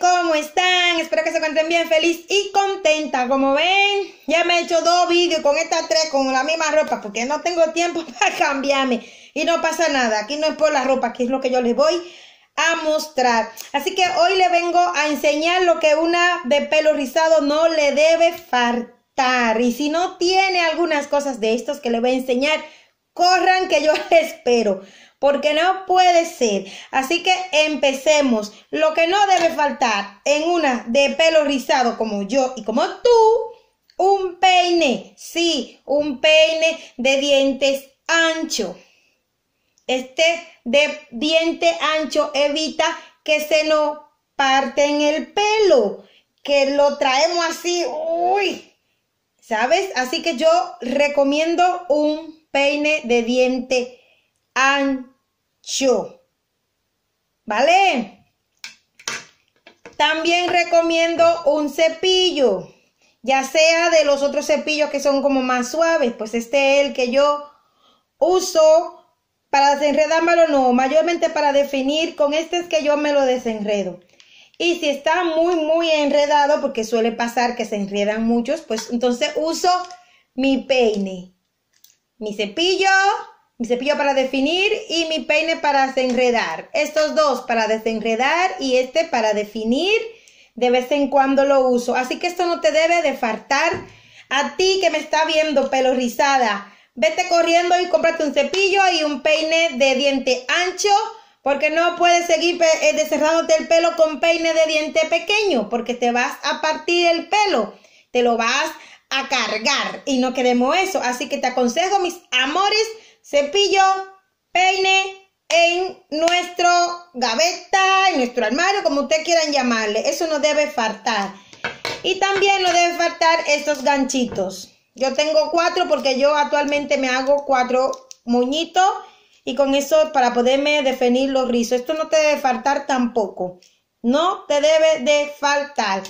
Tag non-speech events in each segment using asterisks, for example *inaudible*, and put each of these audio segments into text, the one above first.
¿cómo están? Espero que se encuentren bien, feliz y contenta. Como ven, ya me he hecho dos vídeos con estas tres, con la misma ropa, porque no tengo tiempo *laughs* para cambiarme. Y no pasa nada, aquí no es por la ropa, aquí es lo que yo les voy a mostrar. Así que hoy le vengo a enseñar lo que una de pelo rizado no le debe faltar. Y si no tiene algunas cosas de estos que le voy a enseñar, corran que yo *laughs* les espero porque no puede ser. Así que empecemos. Lo que no debe faltar en una de pelo rizado como yo y como tú, un peine, sí, un peine de dientes ancho. Este de diente ancho evita que se nos en el pelo, que lo traemos así, uy, ¿sabes? Así que yo recomiendo un peine de diente ancho yo. ¿Vale? También recomiendo un cepillo, ya sea de los otros cepillos que son como más suaves, pues este es el que yo uso para desenredármelo, no, mayormente para definir, con este es que yo me lo desenredo. Y si está muy, muy enredado, porque suele pasar que se enredan muchos, pues entonces uso mi peine, mi cepillo, mi cepillo para definir y mi peine para desenredar. Estos dos para desenredar y este para definir. De vez en cuando lo uso. Así que esto no te debe de faltar. A ti que me está viendo pelo rizada, vete corriendo y cómprate un cepillo y un peine de diente ancho. Porque no puedes seguir eh, descerrándote el pelo con peine de diente pequeño. Porque te vas a partir el pelo. Te lo vas a cargar. Y no queremos eso. Así que te aconsejo, mis amores cepillo, peine en nuestro gaveta, en nuestro armario, como ustedes quieran llamarle. Eso no debe faltar. Y también no debe faltar estos ganchitos. Yo tengo cuatro porque yo actualmente me hago cuatro moñitos y con eso para poderme definir los rizos. Esto no te debe faltar tampoco. No te debe de faltar.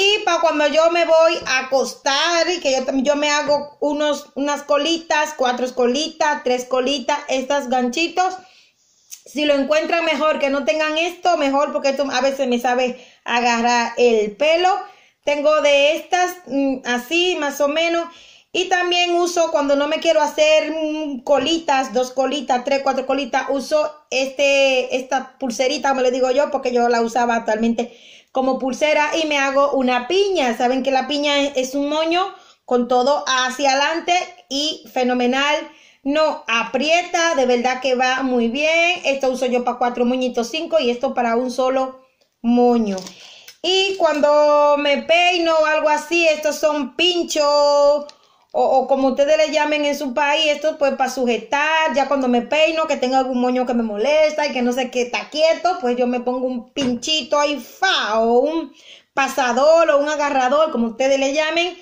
Y para cuando yo me voy a acostar y que yo, yo me hago unos, unas colitas, cuatro colitas, tres colitas, estos ganchitos. Si lo encuentran mejor, que no tengan esto, mejor porque esto a veces me sabe agarrar el pelo. Tengo de estas mm, así más o menos. Y también uso cuando no me quiero hacer mm, colitas, dos colitas, tres, cuatro colitas, uso este, esta pulserita, me lo digo yo, porque yo la usaba actualmente como pulsera y me hago una piña. Saben que la piña es un moño con todo hacia adelante y fenomenal. No aprieta, de verdad que va muy bien. Esto uso yo para cuatro moñitos, cinco y esto para un solo moño. Y cuando me peino o algo así, estos son pinchos o, como ustedes le llamen en su país, esto pues para sujetar, ya cuando me peino, que tenga algún moño que me molesta y que no sé qué está quieto, pues yo me pongo un pinchito ahí, fa, o un pasador o un agarrador, como ustedes le llamen.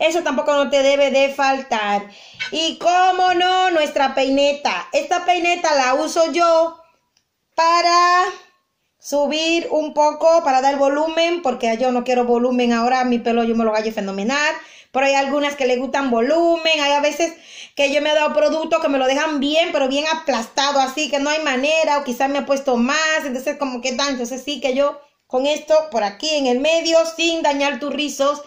Eso tampoco no te debe de faltar. Y cómo no, nuestra peineta. Esta peineta la uso yo para subir un poco, para dar volumen, porque yo no quiero volumen ahora, mi pelo yo me lo a fenomenal pero hay algunas que le gustan volumen, hay a veces que yo me he dado productos que me lo dejan bien, pero bien aplastado, así que no hay manera, o quizás me ha puesto más, entonces como que tal, entonces sí que yo con esto por aquí en el medio, sin dañar tus rizos,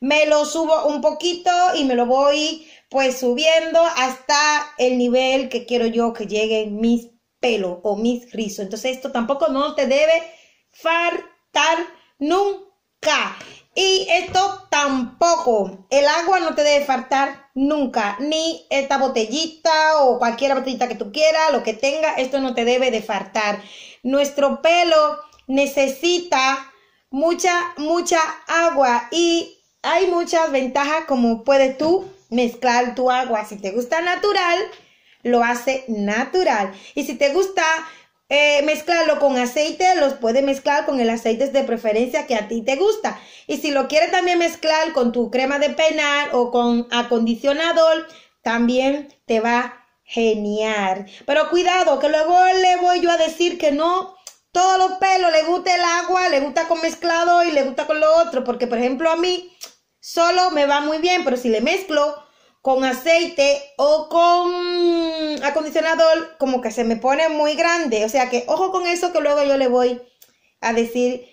me lo subo un poquito y me lo voy pues subiendo hasta el nivel que quiero yo que lleguen mis pelos o mis rizos. Entonces esto tampoco no te debe faltar nunca. Y esto tampoco agua no te debe faltar nunca, ni esta botellita o cualquier botellita que tú quieras, lo que tenga, esto no te debe de faltar. Nuestro pelo necesita mucha, mucha agua y hay muchas ventajas como puedes tú mezclar tu agua. Si te gusta natural, lo hace natural. Y si te gusta eh, mezclarlo con aceite, los puedes mezclar con el aceite de preferencia que a ti te gusta. Y si lo quieres también mezclar con tu crema de penal o con acondicionador, también te va genial. Pero cuidado, que luego le voy yo a decir que no. Todos los pelos le gusta el agua, le gusta con mezclado y le gusta con lo otro, porque por ejemplo a mí solo me va muy bien, pero si le mezclo con aceite o con acondicionador, como que se me pone muy grande. O sea que ojo con eso que luego yo le voy a decir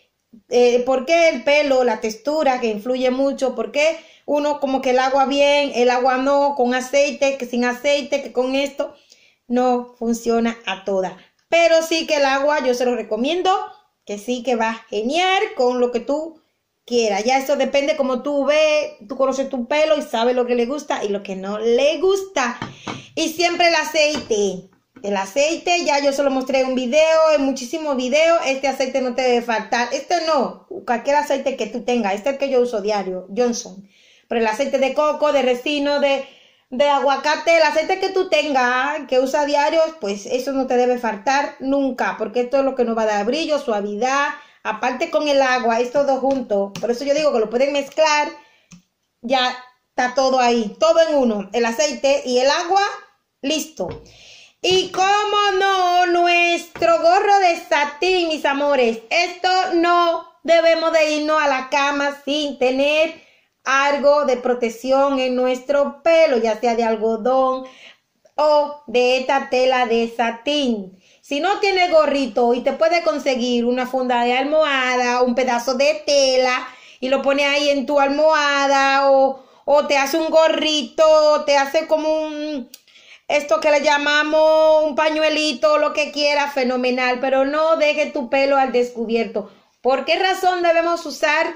eh, por qué el pelo, la textura que influye mucho, por qué uno como que el agua bien, el agua no, con aceite, que sin aceite, que con esto, no funciona a toda Pero sí que el agua yo se lo recomiendo, que sí que va genial con lo que tú quiera. Ya eso depende como tú ves, tú conoces tu pelo y sabes lo que le gusta y lo que no le gusta. Y siempre el aceite. El aceite, ya yo se lo mostré en un video, en muchísimos videos. Este aceite no te debe faltar. Este no, cualquier aceite que tú tengas. Este es el que yo uso diario, Johnson. Pero el aceite de coco, de resino, de, de aguacate, el aceite que tú tengas, que usa diario, pues eso no te debe faltar nunca, porque esto es lo que nos va a dar brillo, suavidad, aparte con el agua, es todo junto. Por eso yo digo que lo pueden mezclar, ya está todo ahí, todo en uno, el aceite y el agua, listo. Y como no, nuestro gorro de satín, mis amores, esto no debemos de irnos a la cama sin tener algo de protección en nuestro pelo, ya sea de algodón, o de esta tela de satín. Si no tiene gorrito y te puede conseguir una funda de almohada, un pedazo de tela y lo pone ahí en tu almohada o, o te hace un gorrito, te hace como un, esto que le llamamos un pañuelito, lo que quiera, fenomenal, pero no deje tu pelo al descubierto. ¿Por qué razón debemos usar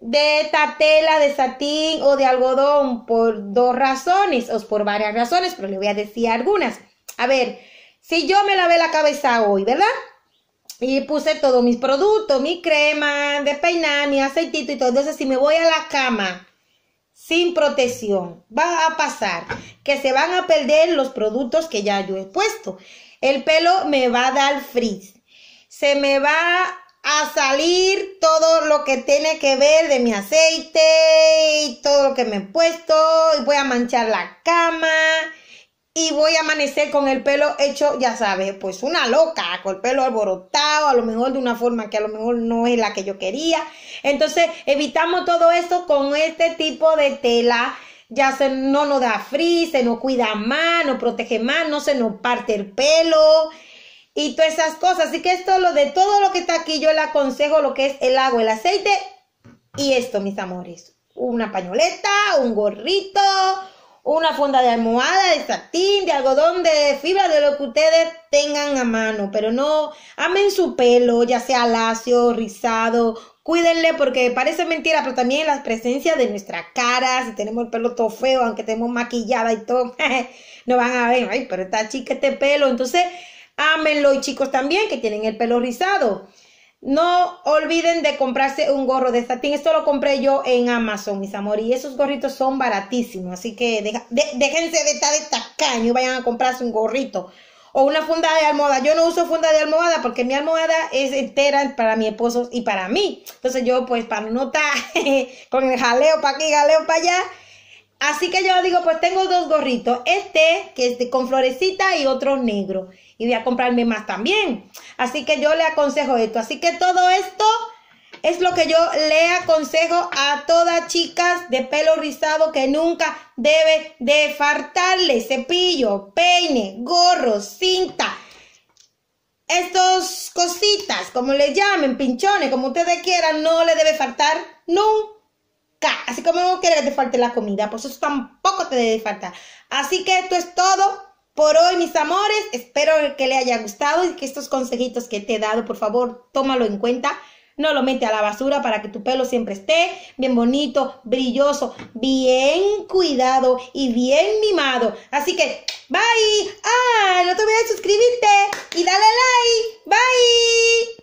de tela de satín o de algodón por dos razones o por varias razones, pero le voy a decir algunas. A ver, si yo me lavé la cabeza hoy, ¿verdad? Y puse todos mis productos, mi crema de peinar, mi aceitito y todo. Entonces, si me voy a la cama sin protección, va a pasar que se van a perder los productos que ya yo he puesto. El pelo me va a dar frizz. Se me va a salir todo lo que tiene que ver de mi aceite y todo lo que me he puesto y voy a manchar la cama y voy a amanecer con el pelo hecho, ya sabes, pues una loca, con el pelo alborotado, a lo mejor de una forma que a lo mejor no es la que yo quería. Entonces evitamos todo esto con este tipo de tela. Ya se, no nos da frío, se nos cuida más, nos protege más, no se nos parte el pelo y todas esas cosas. Así que esto lo de todo lo que está aquí, yo le aconsejo lo que es el agua, el aceite y esto, mis amores. Una pañoleta, un gorrito, una funda de almohada, de satín, de algodón, de fibra, de lo que ustedes tengan a mano. Pero no, amen su pelo, ya sea lacio, rizado. Cuídenle porque parece mentira, pero también la presencia de nuestra cara, si tenemos el pelo todo feo, aunque tenemos maquillada y todo, *laughs* no van a ver, ay, pero esta chica este pelo. Entonces, Ámenlo y chicos también que tienen el pelo rizado. No olviden de comprarse un gorro de satín. Esto lo compré yo en Amazon, mis amores. Y esos gorritos son baratísimos. Así que déjense de estar de tacaño y vayan a comprarse un gorrito. O una funda de almohada. Yo no uso funda de almohada porque mi almohada es entera para mi esposo y para mí. Entonces yo, pues, para no estar *laughs* con el jaleo para aquí, jaleo para allá, Así que yo digo, pues tengo dos gorritos. Este, que es de, con florecita y otro negro. Y voy a comprarme más también. Así que yo le aconsejo esto. Así que todo esto es lo que yo le aconsejo a todas chicas de pelo rizado que nunca debe de faltarle cepillo, peine, gorro, cinta. Estos cositas, como le llamen, pinchones, como ustedes quieran, no le debe faltar nunca. Así como no quiere que te falte la comida, pues eso tampoco te debe faltar. Así que esto es todo por hoy, mis amores. Espero que les haya gustado y que estos consejitos que te he dado, por favor, tómalo en cuenta. No lo mete a la basura para que tu pelo siempre esté bien bonito, brilloso, bien cuidado y bien mimado. Así que, bye. Ah, no te olvides suscribirte y dale like. Bye.